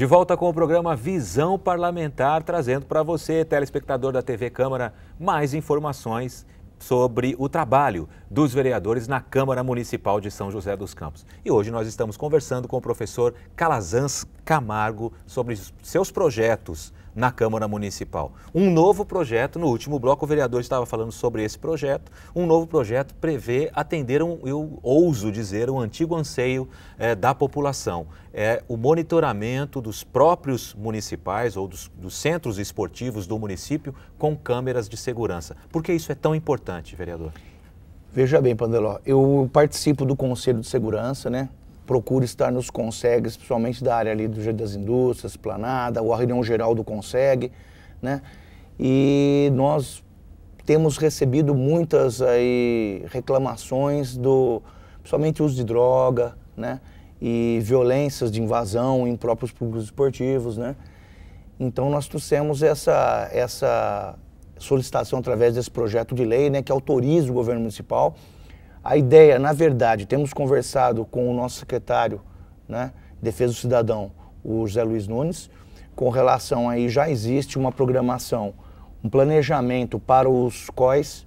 De volta com o programa Visão Parlamentar, trazendo para você, telespectador da TV Câmara, mais informações sobre o trabalho dos vereadores na Câmara Municipal de São José dos Campos. E hoje nós estamos conversando com o professor Calazans Camargo sobre seus projetos na Câmara Municipal. Um novo projeto, no último bloco o vereador estava falando sobre esse projeto, um novo projeto prevê atender, um, eu ouso dizer, um antigo anseio é, da população. É o monitoramento dos próprios municipais ou dos, dos centros esportivos do município com câmeras de segurança. Por que isso é tão importante, vereador? Veja bem, Pandeló, eu participo do Conselho de Segurança, né? procura estar nos consegues, principalmente da área ali do Jardim das Indústrias, Planada, o reunião Geral do Consegue, né? E nós temos recebido muitas aí reclamações do, principalmente uso de droga, né? E violências de invasão em próprios públicos esportivos, né? Então nós trouxemos essa, essa solicitação através desse projeto de lei, né? Que autoriza o governo municipal a ideia, na verdade, temos conversado com o nosso secretário, né, Defesa do Cidadão, o José Luiz Nunes, com relação aí já existe uma programação, um planejamento para os COIs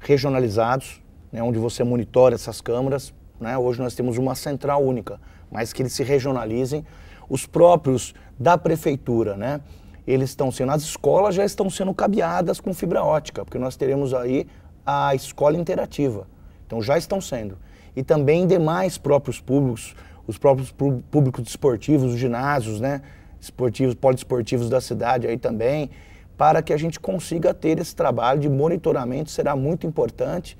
regionalizados, né, onde você monitora essas câmaras. Né? Hoje nós temos uma central única, mas que eles se regionalizem. Os próprios da prefeitura, né? eles estão sendo, as escolas já estão sendo cabeadas com fibra ótica, porque nós teremos aí a escola interativa. Então já estão sendo. E também demais próprios públicos, os próprios públicos esportivos, os ginásios, né? Esportivos, poliesportivos da cidade aí também, para que a gente consiga ter esse trabalho de monitoramento, será muito importante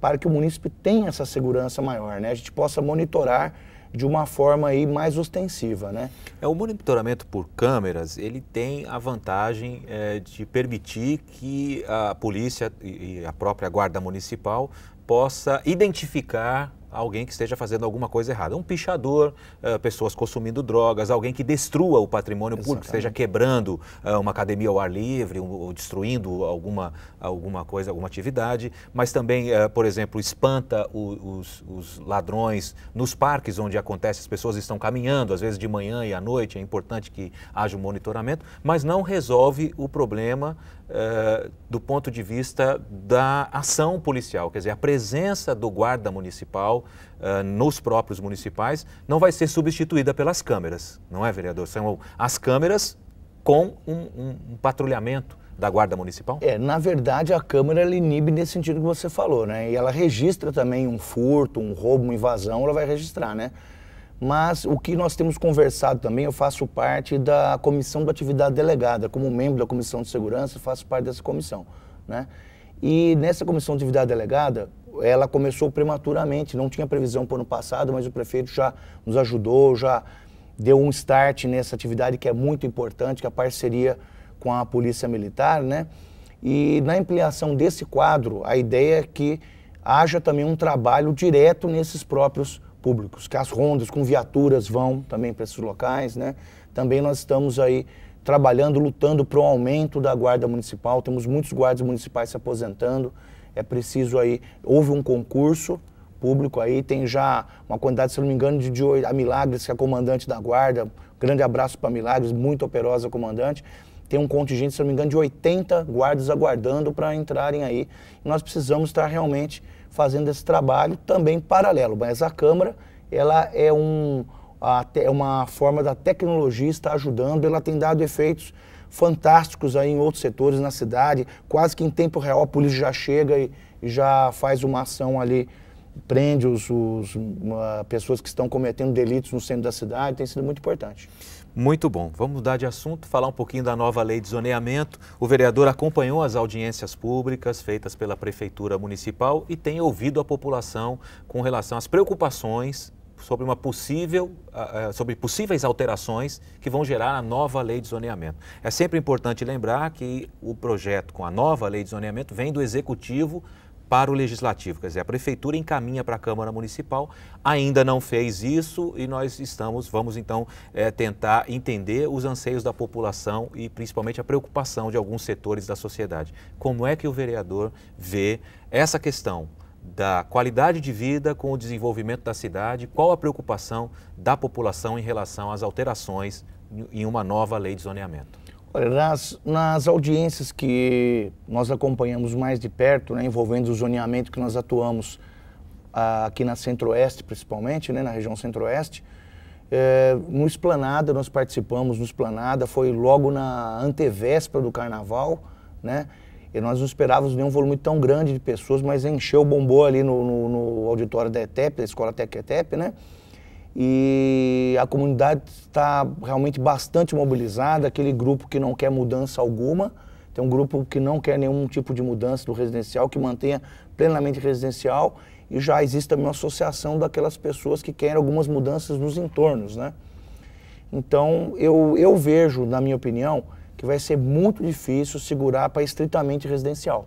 para que o munícipe tenha essa segurança maior, né? A gente possa monitorar de uma forma aí mais ostensiva, né? É, o monitoramento por câmeras, ele tem a vantagem é, de permitir que a polícia e a própria guarda municipal possa identificar alguém que esteja fazendo alguma coisa errada. Um pichador, uh, pessoas consumindo drogas, alguém que destrua o patrimônio Exatamente. público, esteja quebrando uh, uma academia ao ar livre, um, ou destruindo alguma, alguma coisa, alguma atividade, mas também, uh, por exemplo, espanta o, os, os, ladrões nos parques onde acontece, as pessoas estão caminhando, às vezes de manhã e à noite, é importante que haja um monitoramento, mas não resolve o problema eh, do ponto de vista da ação policial, quer dizer, a presença do guarda municipal uh, nos próprios municipais não vai ser substituída pelas câmeras, não é, vereador? São as câmeras com um, um, um patrulhamento da Guarda Municipal? É, na verdade a Câmara ela inibe nesse sentido que você falou, né? E ela registra também um furto, um roubo, uma invasão, ela vai registrar, né? Mas o que nós temos conversado também, eu faço parte da comissão da atividade delegada, como membro da comissão de segurança, faço parte dessa comissão, né? E nessa comissão de atividade delegada, ela começou prematuramente, não tinha previsão para o ano passado, mas o prefeito já nos ajudou, já deu um start nessa atividade que é muito importante, que é a parceria com a Polícia Militar, né? E na ampliação desse quadro, a ideia é que haja também um trabalho direto nesses próprios públicos, que as rondas com viaturas vão também para esses locais, né? Também nós estamos aí trabalhando, lutando para o aumento da guarda municipal. Temos muitos guardas municipais se aposentando. É preciso aí, houve um concurso público aí, tem já uma quantidade, se não me engano, de, de a Milagres, que é comandante da guarda. Grande abraço para Milagres, muito operosa comandante tem um contingente, se não me engano, de 80 guardas aguardando para entrarem aí. nós precisamos estar realmente fazendo esse trabalho também paralelo. Mas a Câmara, ela é um, é uma forma da tecnologia estar ajudando, ela tem dado efeitos fantásticos aí em outros setores na cidade, quase que em tempo real a polícia já chega e, e já faz uma ação ali prende os, os pessoas que estão cometendo delitos no centro da cidade, tem sido muito importante. Muito bom. Vamos mudar de assunto, falar um pouquinho da nova lei de zoneamento. O vereador acompanhou as audiências públicas feitas pela Prefeitura Municipal e tem ouvido a população com relação às preocupações sobre uma possível sobre possíveis alterações que vão gerar a nova lei de zoneamento. É sempre importante lembrar que o projeto com a nova lei de zoneamento vem do executivo para o legislativo, quer dizer, a prefeitura encaminha para a Câmara Municipal, ainda não fez isso e nós estamos, vamos então é, tentar entender os anseios da população e principalmente a preocupação de alguns setores da sociedade. Como é que o vereador vê essa questão? da qualidade de vida com o desenvolvimento da cidade, qual a preocupação da população em relação às alterações em uma nova lei de zoneamento? Olha, nas, nas audiências que nós acompanhamos mais de perto, né, envolvendo o zoneamento que nós atuamos ah, aqui na Centro-Oeste, principalmente, né, na região Centro-Oeste, é, no Esplanada, nós participamos no Esplanada, foi logo na antevéspera do Carnaval, né? E nós não esperávamos nenhum volume tão grande de pessoas, mas encheu, bombou ali no, no, no auditório da ETEP, da Escola Tec ETEP, né? e a comunidade está realmente bastante mobilizada. Aquele grupo que não quer mudança alguma, tem um grupo que não quer nenhum tipo de mudança do residencial, que mantenha plenamente residencial, e já existe também uma associação daquelas pessoas que querem algumas mudanças nos entornos. Né? Então, eu, eu vejo, na minha opinião, que vai ser muito difícil segurar para estritamente residencial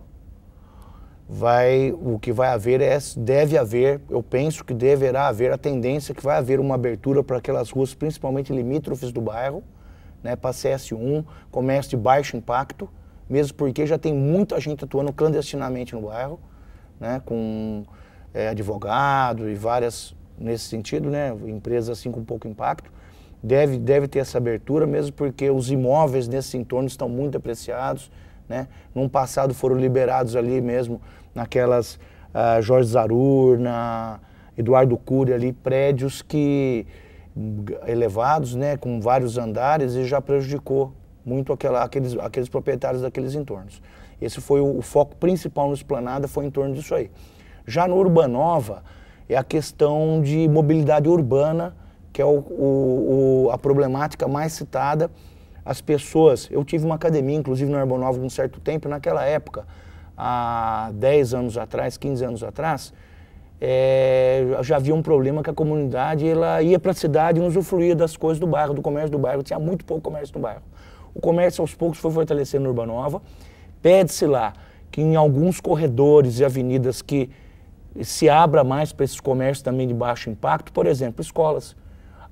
vai o que vai haver é deve haver, eu penso que deverá haver a tendência é que vai haver uma abertura para aquelas ruas principalmente limítrofes do bairro, né, para CS1, comércio de baixo impacto, mesmo porque já tem muita gente atuando clandestinamente no bairro, né, com é, advogado e várias nesse sentido, né, empresas assim com pouco impacto. Deve, deve ter essa abertura, mesmo porque os imóveis nesse entorno estão muito apreciados né? Num passado foram liberados ali mesmo, naquelas uh, Jorge Zarur, na Eduardo Cury ali, prédios que elevados, né, com vários andares e já prejudicou muito aquela, aqueles, aqueles proprietários daqueles entornos. Esse foi o, o foco principal no Esplanada, foi em torno disso aí. Já no Urbanova, é a questão de mobilidade urbana, que é o, o, o, a problemática mais citada, as pessoas. Eu tive uma academia, inclusive no Arbonova, um certo tempo, naquela época, há 10 anos atrás, 15 anos atrás, é, já havia um problema que a comunidade ela ia para a cidade e usufruía das coisas do bairro, do comércio do bairro. Tinha muito pouco comércio no bairro. O comércio aos poucos foi fortalecendo no Urbanova. Pede-se lá que em alguns corredores e avenidas que se abra mais para esses comércios também de baixo impacto, por exemplo, escolas.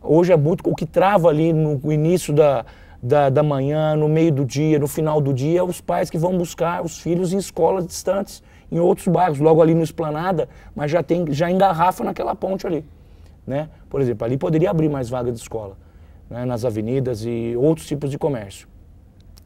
Hoje é muito o que trava ali no início da, da, da manhã, no meio do dia, no final do dia, os pais que vão buscar os filhos em escolas distantes, em outros bairros, logo ali no Esplanada, mas já, tem, já engarrafa naquela ponte ali. Né? Por exemplo, ali poderia abrir mais vaga de escola, né? nas avenidas e outros tipos de comércio.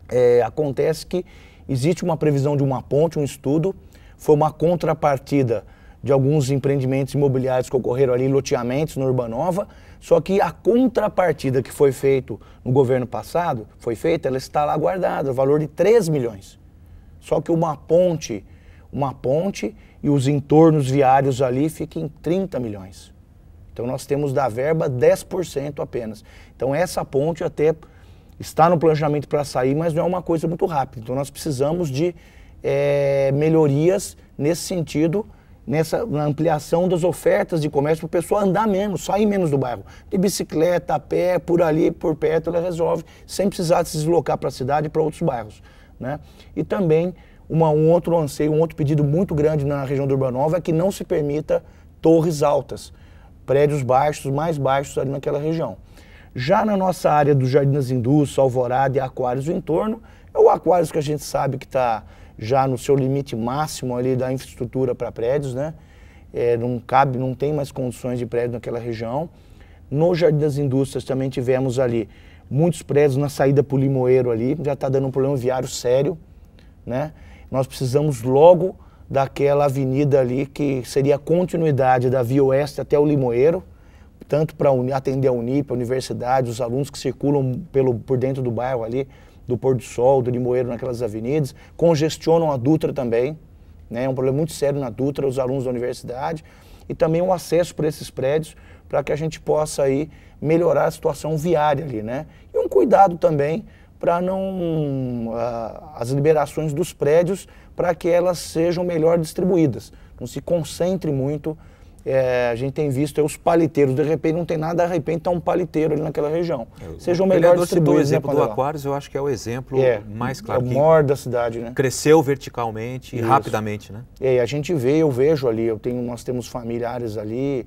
É, acontece que existe uma previsão de uma ponte, um estudo, foi uma contrapartida de alguns empreendimentos imobiliários que ocorreram ali, loteamentos no Urbanova, só que a contrapartida que foi feito no governo passado, foi feita, ela está lá guardada, valor de 3 milhões. Só que uma ponte, uma ponte e os entornos viários ali ficam 30 milhões. Então nós temos da verba 10% apenas. Então essa ponte até está no planejamento para sair, mas não é uma coisa muito rápida. Então nós precisamos de é, melhorias nesse sentido nessa na ampliação das ofertas de comércio para o pessoal andar menos, sair menos do bairro. De bicicleta, a pé, por ali, por perto, ela resolve, sem precisar se deslocar para a cidade e para outros bairros. Né? E também uma, um outro anseio, um outro pedido muito grande na região do Urbanova é que não se permita torres altas, prédios baixos, mais baixos ali naquela região. Já na nossa área do Jardim das Indústrias, Alvorada e Aquários do entorno, é o Aquários que a gente sabe que está já no seu limite máximo ali da infraestrutura para prédios, né? É, não cabe, não tem mais condições de prédio naquela região. No Jardim das Indústrias também tivemos ali muitos prédios na saída para o Limoeiro ali, já está dando um problema viário sério, né? Nós precisamos logo daquela avenida ali que seria a continuidade da Via Oeste até o Limoeiro, tanto para atender a Unip, a universidade, os alunos que circulam pelo, por dentro do bairro ali, do pôr do sol, do limoeiro naquelas avenidas, congestionam a Dutra também, né? é um problema muito sério na Dutra, os alunos da universidade, e também o acesso para esses prédios, para que a gente possa aí melhorar a situação viária ali, né? E um cuidado também para não ah, as liberações dos prédios para que elas sejam melhor distribuídas, não se concentre muito é, a gente tem visto os paliteiros, de repente não tem nada, de repente está um paliteiro ali naquela região. Eu, é, Seja o melhor é distribuidor. O né, exemplo do Aquários, eu acho que é o exemplo é, mais claro. É o maior da cidade, né? Cresceu verticalmente Isso. e rapidamente, né? É, e a gente vê, eu vejo ali, eu tenho, nós temos familiares ali,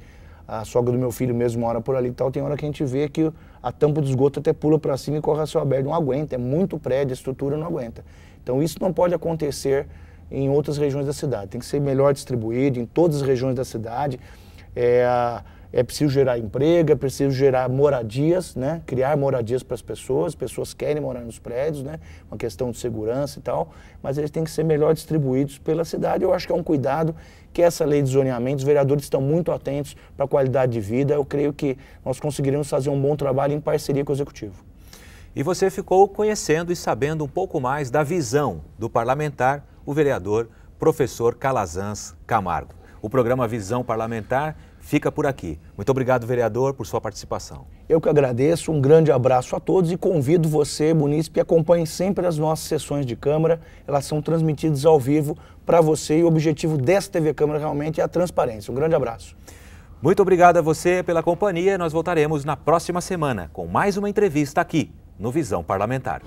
a sogra do meu filho mesmo mora por ali e tal, tem hora que a gente vê que a tampa do esgoto até pula para cima e corre a céu aberto, não aguenta, é muito prédio, a estrutura não aguenta. Então isso não pode acontecer em outras regiões da cidade. Tem que ser melhor distribuído em todas as regiões da cidade. É, é preciso gerar emprego, é preciso gerar moradias, né? criar moradias para as pessoas, as pessoas querem morar nos prédios, né? uma questão de segurança e tal, mas eles têm que ser melhor distribuídos pela cidade. Eu acho que é um cuidado que essa lei de zoneamento, os vereadores estão muito atentos para a qualidade de vida. Eu creio que nós conseguiremos fazer um bom trabalho em parceria com o Executivo. E você ficou conhecendo e sabendo um pouco mais da visão do parlamentar o vereador professor Calazans Camargo. O programa Visão Parlamentar fica por aqui. Muito obrigado, vereador, por sua participação. Eu que agradeço, um grande abraço a todos e convido você, munícipe, acompanhe sempre as nossas sessões de Câmara. Elas são transmitidas ao vivo para você e o objetivo dessa TV Câmara realmente é a transparência. Um grande abraço. Muito obrigado a você pela companhia. Nós voltaremos na próxima semana com mais uma entrevista aqui no Visão Parlamentar.